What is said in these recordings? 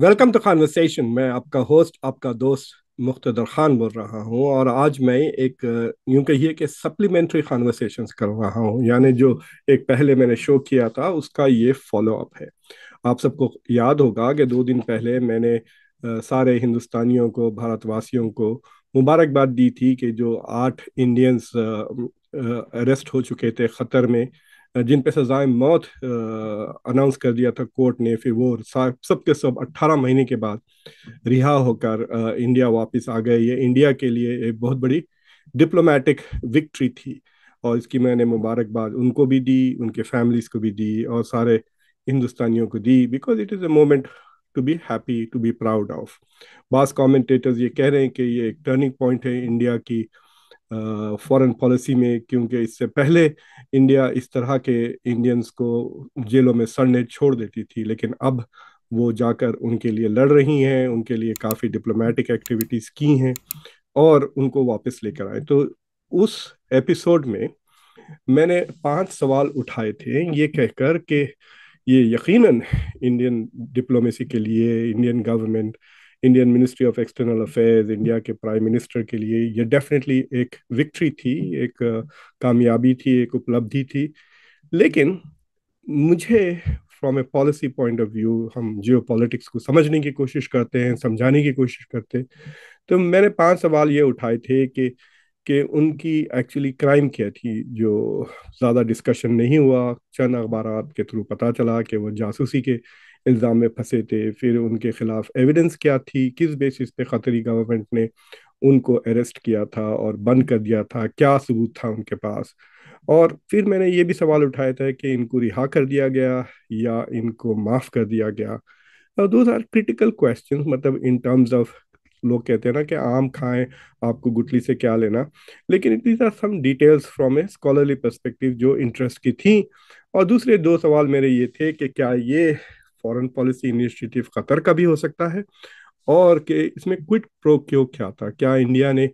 Welcome to conversation मैं आपका host आपका दोस्त मुख्तर खान बोल रहा हूँ और आज मैं एक uh, यूं कहिए कि सप्लीमेंट्री कॉन्वर्सेशन कर रहा हूँ यानी जो एक पहले मैंने शो किया था उसका ये फॉलोअप है आप सबको याद होगा कि दो दिन पहले मैंने uh, सारे हिंदुस्तानियों को भारतवासियों को मुबारकबाद दी थी कि जो आठ इंडियंस अरेस्ट uh, हो चुके थे ख़तर में जिन पे सजाए मौत अनाउंस कर दिया था कोर्ट ने फिर वो सब के सब 18 महीने के बाद रिहा होकर इंडिया वापस आ गए ये इंडिया के लिए एक बहुत बड़ी डिप्लोमेटिक विक्ट्री थी और इसकी मैंने मुबारकबाद उनको भी दी उनके फैमिलीज को भी दी और सारे हिंदुस्तानियों को दी because it is a moment to be happy to be proud of बास कॉमेंटेटर्स ये कह रहे हैं कि ये एक टर्निंग पॉइंट है इंडिया की फॉरेन पॉलिसी में क्योंकि इससे पहले इंडिया इस तरह के इंडियंस को जेलों में सड़ने छोड़ देती थी लेकिन अब वो जाकर उनके लिए लड़ रही हैं उनके लिए काफ़ी डिप्लोमेटिक एक्टिविटीज़ की हैं और उनको वापस लेकर आए तो उस एपिसोड में मैंने पांच सवाल उठाए थे ये कहकर कि ये यकीनन इंडियन डिप्लोमेसी के लिए Indian government Indian ministry of external affairs India के प्राइम मिनिस्टर के लिए ये डेफिनेटली एक विक्ट्री थी एक uh, कामयाबी थी एक उपलब्धि थी लेकिन मुझे from a policy point of view हम जियो को समझने की कोशिश करते हैं समझाने की कोशिश करते हैं तो मैंने पांच सवाल ये उठाए थे कि कि उनकी एक्चुअली क्राइम क्या थी जो ज़्यादा डिस्कशन नहीं हुआ चंद अखबार के थ्रू पता चला कि वह जासूसी के इल्ज़ाम में फंसे थे फिर उनके खिलाफ एविडेंस क्या थी किस बेसिस पे खतरी गवर्नमेंट ने उनको अरेस्ट किया था और बंद कर दिया था क्या सबूत था उनके पास और फिर मैंने ये भी सवाल उठाया था कि इनको रिहा कर दिया गया या इनको माफ़ कर दिया गया दो आर क्रिटिकल क्वेश्चन मतलब इन टर्म्स ऑफ लोग कहते हैं ना कि आम खाएं आपको गुटली से क्या लेना लेकिन it is are some details from a scholarly perspective जो इंटरेस्ट की थी और दूसरे दो सवाल मेरे ये थे कि क्या ये फॉरेन पॉलिसी इनिशिएटिव कतर का भी हो सकता है और के इसमें क्विट प्रो क्यों क्या था क्या इंडिया ने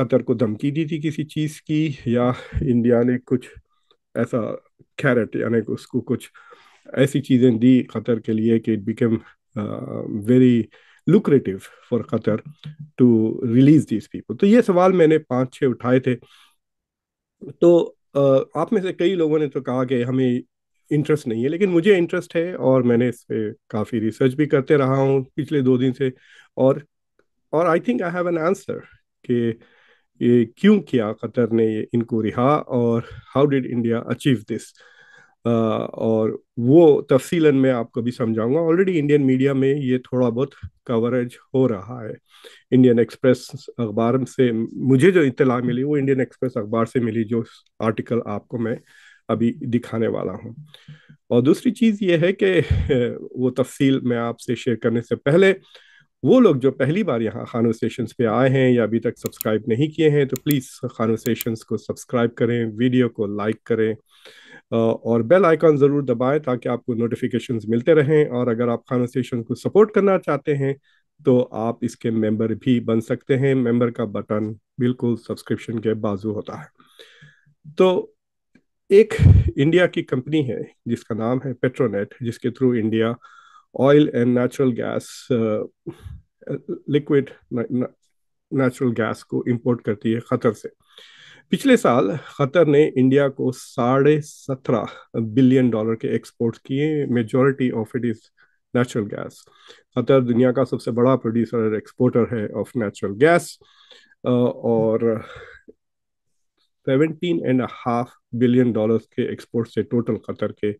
कतर को धमकी दी थी किसी चीज़ की या इंडिया ने कुछ ऐसा कैरेट यानी उसको कुछ ऐसी चीज़ें दी कतर के लिए कि it became very lucrative for Qatar to release these people तो ये सवाल मैंने पांच छह उठाए थे तो uh, आप में से कई लोगों ने तो कहा कि हमें इंटरेस्ट नहीं है लेकिन मुझे इंटरेस्ट है और मैंने इस पर काफ़ी रिसर्च भी करते रहा हूँ पिछले दो दिन से और और I think I have an answer कि ये क्यों किया कतर ने ये इनको रिहा और how did India achieve this और वो तफसीलन मैं आपको भी समझाऊंगा ऑलरेडी इंडियन मीडिया में ये थोड़ा बहुत कवरेज हो रहा है इंडियन एक्सप्रेस अखबार से मुझे जो इतला मिली वो इंडियन एक्सप्रेस अखबार से मिली जो आर्टिकल आपको मैं अभी दिखाने वाला हूँ और दूसरी चीज़ ये है कि वो तफसील मैं आपसे शेयर करने से पहले वो लोग जो पहली बार यहाँ खानो सेशंस पे आए हैं या अभी तक सब्सक्राइब नहीं किए हैं तो प्लीज़ खानो को सब्सक्राइब करें वीडियो को लाइक करें और बेल आइकॉन ज़रूर दबाएं ताकि आपको नोटिफिकेशन मिलते रहें और अगर आप खानो सेशन को सपोर्ट करना चाहते हैं तो आप इसके मेंबर भी बन सकते हैं मेंबर का बटन बिल्कुल सब्सक्रिप्शन के बाजू होता है तो एक इंडिया की कंपनी है जिसका नाम है पेट्रोनेट जिसके through India oil and natural gas liquid natural gas को इंपोर्ट करती है खतर से पिछले साल खतर ने इंडिया को साढ़े सत्रह बिलियन डॉलर के एक्सपोर्ट किए majority of it is natural gas Qatar दुनिया का सबसे बड़ा प्रोड्यूसर एक्सपोर्टर है ऑफ नेचुरल गैस और seventeen and half billion dollars के एक्सपोर्ट से टोटल कतर के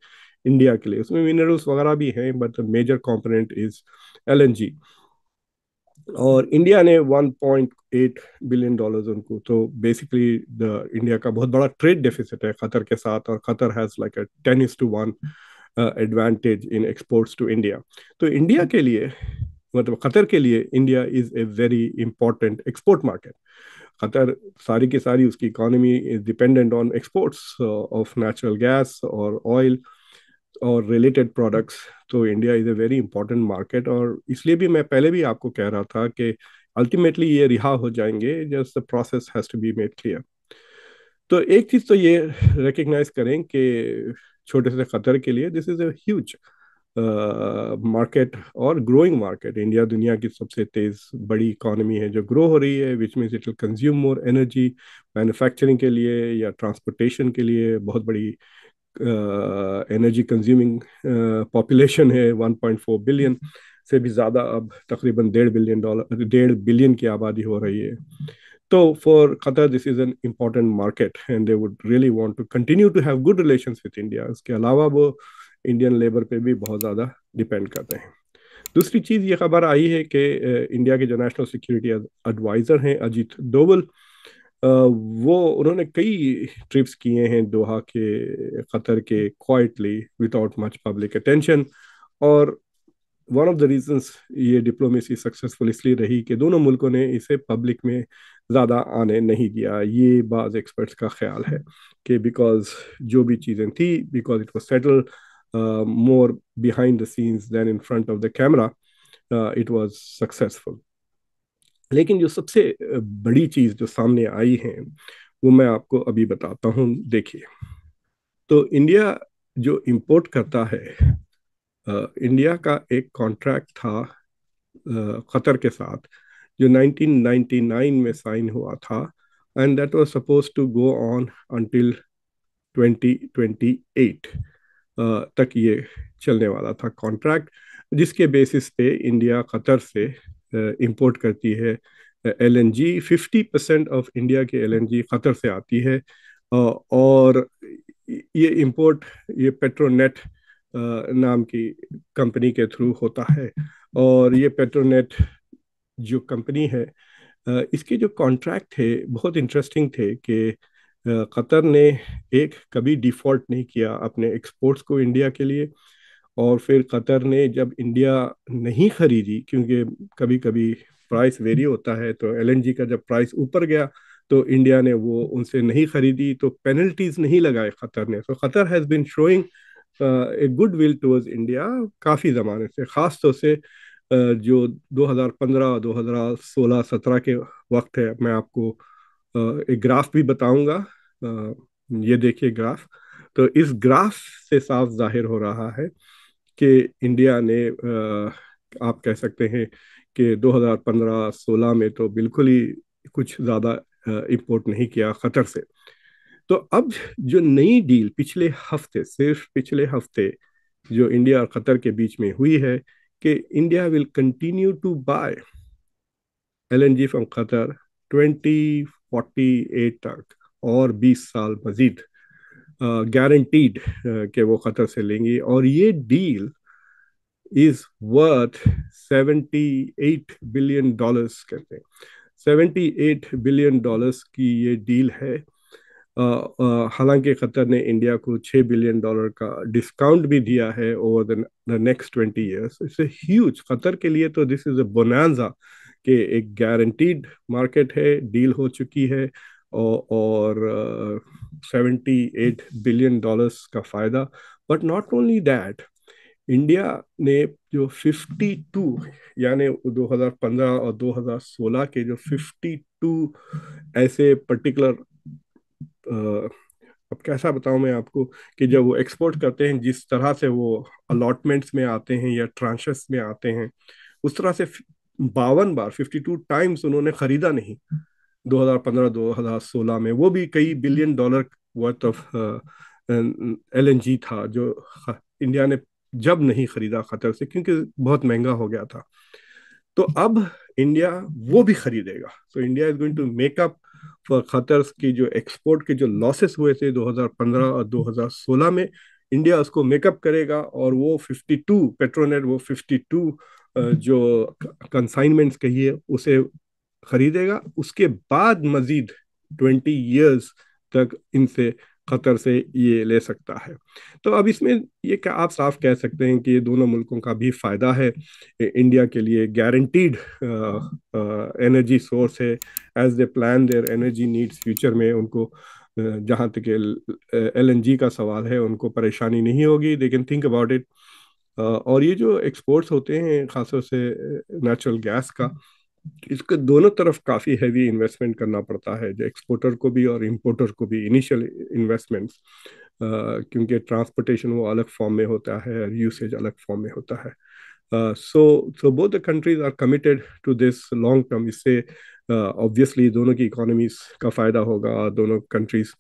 इंडिया के लिए उसमें मिनरल्स वगैरह भी हैं but major component is L और इंडिया ने 1.8 बिलियन डॉलर्स उनको तो बेसिकली द इंडिया का बहुत बड़ा ट्रेड डेफिसिट है कतर के साथ और Qatar has like a ten is to one advantage in exports to India तो इंडिया के लिए मतलब कतर के लिए India is a very important export market Qatar, सारी की सारी उसकी economy is dependent on exports of natural gas और ऑयल और रिलेटेड प्रोडक्ट्स तो India is a very important market और इसलिए भी मैं पहले भी आपको कह रहा था कि अल्टीमेटली ये रिहा हो जाएंगे just the process has to be made clear तो एक चीज़ तो ये रिकग्नाइज करें कि छोटे से ख़तर के लिए this is a huge market और ग्रोइंग मार्केट इंडिया दुनिया की सबसे तेज बड़ी इकोनॉमी है जो ग्रो हो रही है which means it will consume more energy manufacturing के लिए या ट्रांसपोर्टेशन के लिए बहुत बड़ी एनर्जी कंज्यूमिंग पॉपुलेशन है 1.4 बिलियन से भी ज़्यादा अब तकरीबन डेढ़ बिलियन डॉलर डेढ़ बिलियन की आबादी हो रही है तो for Qatar this is an important market and they would really want to continue to have good relations with India इसके अलावा वो इंडियन लेबर पे भी बहुत ज़्यादा डिपेंड करते हैं दूसरी चीज़ ये खबर आई है कि इंडिया के जो नेशनल सिक्योरिटी एडवाइज़र हैं अजीत डोवल वो उन्होंने कई ट्रिप्स किए हैं दोहा के कतर के quietly without much public attention और वन ऑफ द रीजंस ये डिप्लोमेसी सक्सेसफुल इसलिए रही कि दोनों मुल्कों ने इसे पब्लिक में ज़्यादा आने नहीं दिया ये बाज़ एक्सपर्ट्स का ख्याल है कि बिकॉज जो भी चीज़ें थी because it was settle uh, more behind the scenes than in front of the camera uh, it was successful लेकिन जो सबसे uh, बड़ी चीज़ जो सामने आई है वो मैं आपको अभी बताता हूँ देखिए तो इंडिया जो इंपोर्ट करता है uh, इंडिया का एक कॉन्ट्रैक्ट था ख़तर के साथ जो 1999 में साइन हुआ था and that was suppose to go on until 2028 तक ये चलने वाला था कॉन्ट्रैक्ट जिसके बेसिस पे इंडिया कतर से इंपोर्ट करती है L N G fifty percent of India के एल एन जी कतर से आती है और ये इंपोर्ट ये पेट्रोनेट नाम की कंपनी के थ्रू होता है और ये पेट्रोनेट जो कंपनी है इसके जो कॉन्ट्रैक्ट थे बहुत इंटरेस्टिंग थे कि कतर ने एक कभी डिफॉल्ट नहीं किया अपने एक्सपोर्ट्स को इंडिया के लिए और फिर कतर ने जब इंडिया नहीं खरीदी क्योंकि कभी कभी प्राइस वेरी होता है तो एल का जब प्राइस ऊपर गया तो इंडिया ने वो उनसे नहीं खरीदी तो पेनल्टीज नहीं लगाए क़तर ने तो Qatar has been showing a good will towards India काफ़ी ज़माने से ख़ास तौर से जो 2015 2016 17 के वक्त है मैं आपको एक ग्राफ भी बताऊंगा ये देखिए ग्राफ तो इस ग्राफ से साफ जाहिर हो रहा है कि इंडिया ने आप कह सकते हैं कि 2015-16 में तो बिल्कुल ही कुछ ज़्यादा इम्पोर्ट नहीं किया ख़तर से तो अब जो नई डील पिछले हफ्ते सिर्फ पिछले हफ्ते जो इंडिया और ख़तर के बीच में हुई है कि India will continue to buy L N G from Qatar twenty forty eight तक और बीस साल मजीद गारंटीड के वो ख़तर से लेंगी और ये deal is worth seventy eight billion dollars कहते हैं सेवेंटी एट बिलियन डॉलर्स की ये डील है हालांकि ख़तर ने इंडिया को छः बिलियन डॉलर का डिस्काउंट भी दिया है over the next twenty years it's a huge Qatar के लिए तो दिस इज़ अ बोनाजा कि एक गारंटीड मार्केट है डील हो चुकी है और सेवेंटी एट बिलियन डॉलर्स का फ़ायदा but not only that India ने जो 52 यानी 2015 और 2016 के जो 52 ऐसे पर्टिकुलर अब कैसा बताऊं मैं आपको कि जब वो एक्सपोर्ट करते हैं जिस तरह से वो अलॉटमेंट्स में आते हैं या ट्रांशस में आते हैं उस तरह से बावन बार 52 टाइम्स उन्होंने खरीदा नहीं 2015-2016 में वो भी कई billion dollar worth of L था जो इंडिया ने जब नहीं खरीदा खतर से क्योंकि बहुत महंगा हो गया था तो अब इंडिया वो भी खरीदेगा so India is going to make up for Qatar की जो एक्सपोर्ट के जो लॉसेस हुए थे 2015 और 2016 में इंडिया उसको मेकअप करेगा और वो 52 पेट्रोनेट वो 52 जो कंसाइनमेंट्स कहिए उसे खरीदेगा उसके बाद मजीद ट्वेंटी ईयर्स तक इनसे ख़तर से ये ले सकता है तो अब इसमें ये क्या आप साफ कह सकते हैं कि ये दोनों मुल्कों का भी फ़ायदा है इंडिया के लिए गारंटीड एनर्जी सोर्स है as they plan their energy needs future में उनको जहाँ तक एल एन जी का सवाल है उनको परेशानी नहीं होगी they can think about it और ये जो एक्सपोर्ट्स होते हैं खासतौर से नेचुरल गैस का हम्म। इसके दोनों तरफ काफ़ी हैवी इन्वेस्टमेंट करना पड़ता है जो एक्सपोर्टर को भी और इम्पोर्टर को भी इनिशियल इन्वेस्टमेंट्स क्योंकि ट्रांसपोर्टेशन वो अलग फॉर्म में होता है और यूसेज अलग फॉर्म में होता है so so both the countries are committed to this long term इससे ऑब्वियसली दोनों की इकोनॉमीज का फ़ायदा होगा दोनों कंट्रीज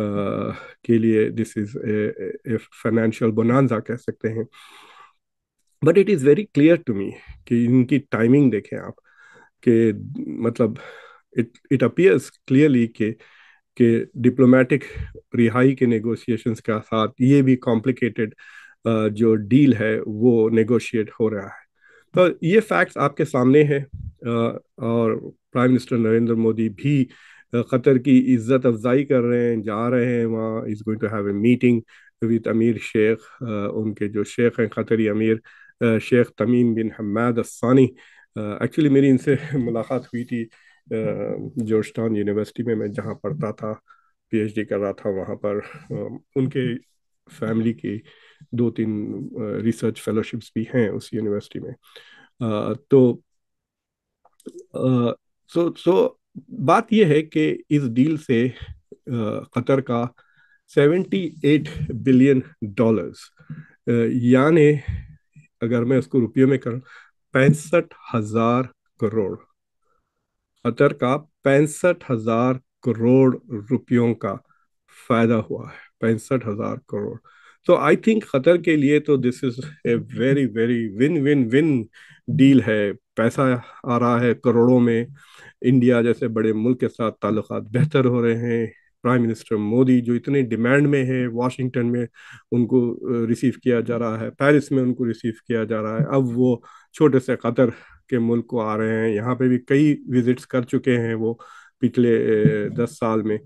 के लिए this is a financial bonanza कह सकते हैं but it is very clear to me कि इनकी टाइमिंग देखें आप कि मतलब इट इट अपीयर्स क्लियरली के डिप्लोमेटिक रिहाई के नेगोशिएशंस का साथ ये भी कॉम्प्लिकेटेड uh, जो डील है वो नेगोशिएट हो रहा है तो ये फैक्ट्स आपके सामने हैं uh, और प्राइम मिनिस्टर नरेंद्र मोदी भी क़तर uh, की इज्जत अफजाई कर रहे हैं जा रहे हैं वहाँ is going to have a meeting with emir sheikh उनके जो शेख हैं Qatari emir sheikh Tamim bin Hamad अस्सानी एक्चुअली मेरी इनसे मुलाकात हुई थी टाउन यूनिवर्सिटी में मैं जहाँ पढ़ता था पीएचडी कर रहा था वहाँ पर उनके फैमिली की दो तीन रिसर्च फेलोशिप्स भी हैं उस यूनिवर्सिटी में तो सो सो बात यह है कि इस डील से कतर का 78 बिलियन डॉलर्स यानी अगर मैं उसको रुपये में करूँ पैंसठ हजार करोड़ अतर का पैंसठ हजार करोड़ रुपयों का फायदा हुआ है पैंसठ हजार करोड़ तो आई थिंक खतर के लिए तो this is a very very win win win deal है पैसा आ रहा है करोड़ों में इंडिया जैसे बड़े मुल्क के साथ ताल्लुक बेहतर हो रहे हैं प्राइम मिनिस्टर मोदी जो इतने डिमांड में है वाशिंगटन में उनको रिसीव किया जा रहा है पेरिस में उनको रिसीव किया जा रहा है अब वो छोटे से कतर के मुल्क को आ रहे हैं यहाँ पे भी कई विजिट्स कर चुके हैं वो पिछले दस साल में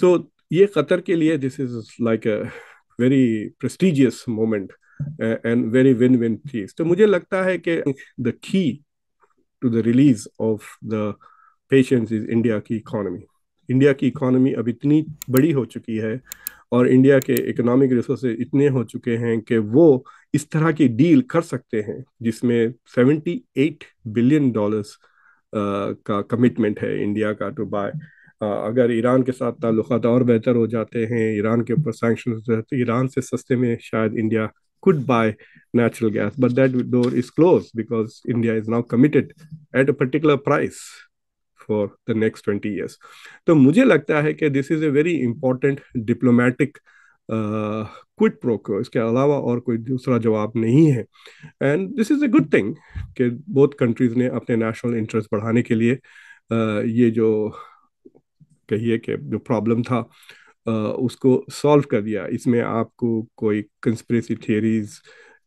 सो so, ये कतर के लिए this is like a very prestigious moment and very win win चीज तो मुझे लगता है कि the key to the release of the patients is India की इकोनॉमी इंडिया की इकोनॉमी अब इतनी बड़ी हो चुकी है और इंडिया के इकोनॉमिक रिसोर्स इतने हो चुके हैं कि वो इस तरह की डील कर सकते हैं जिसमें 78 बिलियन डॉलर्स का कमिटमेंट है इंडिया का टू बाय अगर ईरान के साथ ताल्लुक और बेहतर हो जाते हैं ईरान के ऊपर सैंक्शन तो ईरान से सस्ते में शायद India could buy natural gas but that door is close because India is now committed at a particular price for the next twenty years तो मुझे लगता है कि this is a very important diplomatic quid pro quo इसके अलावा और कोई दूसरा जवाब नहीं है and this is a good thing कि बहुत कंट्रीज़ ने अपने नेशनल इंटरेस्ट बढ़ाने के लिए uh, ये जो कहिए कि जो प्रॉब्लम था uh, उसको सॉल्व कर दिया इसमें आपको कोई कंस्परेसी थियरीज़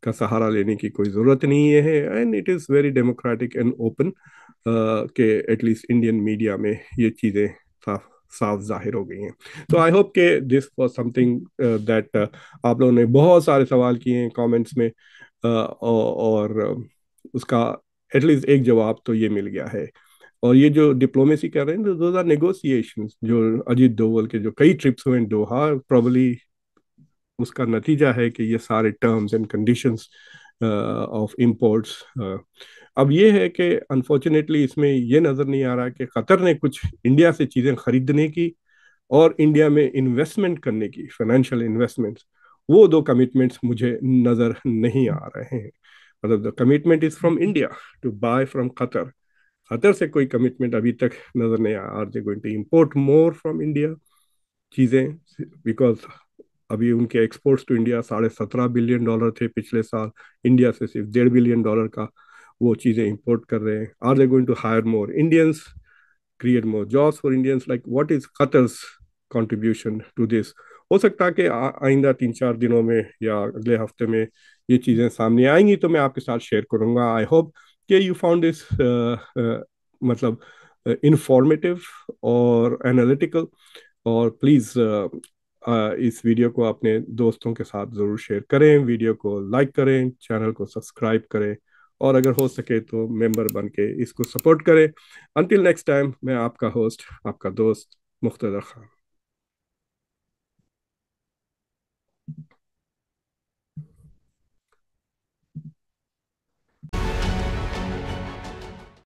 का सहारा लेने की कोई ज़रूरत नहीं है and it is very democratic and open के एटलीस्ट इंडियन मीडिया में ये चीज़ें साफ साफ जाहिर हो गई हैं तो आई होप के दिस वॉज समथिंग दैट आप लोगों ने बहुत सारे सवाल किए हैं कॉमेंट्स में uh, और um, उसका एटलीस्ट एक जवाब तो ये मिल गया है और ये जो डिप्लोमेसी कर रहे हैं तो दो आर नेगोसिएशन जो अजीत डोवल के जो कई ट्रिप्स हुए हैं दोहा प्रॉबली उसका नतीजा है कि ये सारे terms and conditions of imports अब ये है कि अनफॉर्चुनेटली इसमें ये नज़र नहीं आ रहा कि कतर ने कुछ इंडिया से चीज़ें खरीदने की और इंडिया में इन्वेस्टमेंट करने की फाइनेंशियल इन्वेस्टमेंट्स वो दो कमिटमेंट्स मुझे नज़र नहीं आ रहे हैं मतलब the commitment is from India to buy from Qatar Qatar से कोई कमिटमेंट अभी तक नज़र नहीं आया are they going to import more from India चीज़ें बिकॉज अभी उनके एक्सपोर्ट्स टू इंडिया साढ़े सत्रह बिलियन डॉलर थे पिछले साल इंडिया से सिर्फ डेढ़ बिलियन डॉलर का वो चीज़ें इम्पोर्ट कर रहे हैं are they going to hire more Indians create more jobs for Indians like what is Qatar's contribution to this हो सकता है कि आइंदा तीन चार दिनों में या अगले हफ्ते में ये चीज़ें सामने आएंगी तो मैं आपके साथ शेयर करूँगा आई होप के यू फाउंड दिस मतलब इंफॉर्मेटिव uh, और एनालिटिकल और प्लीज़ इस वीडियो को अपने दोस्तों के साथ ज़रूर शेयर करें वीडियो को लाइक करें चैनल को सब्सक्राइब करें और अगर हो सके तो मेंबर बन के इसको सपोर्ट करें अंटिल नेक्स्ट टाइम मैं आपका होस्ट आपका दोस्त मुख्तर खान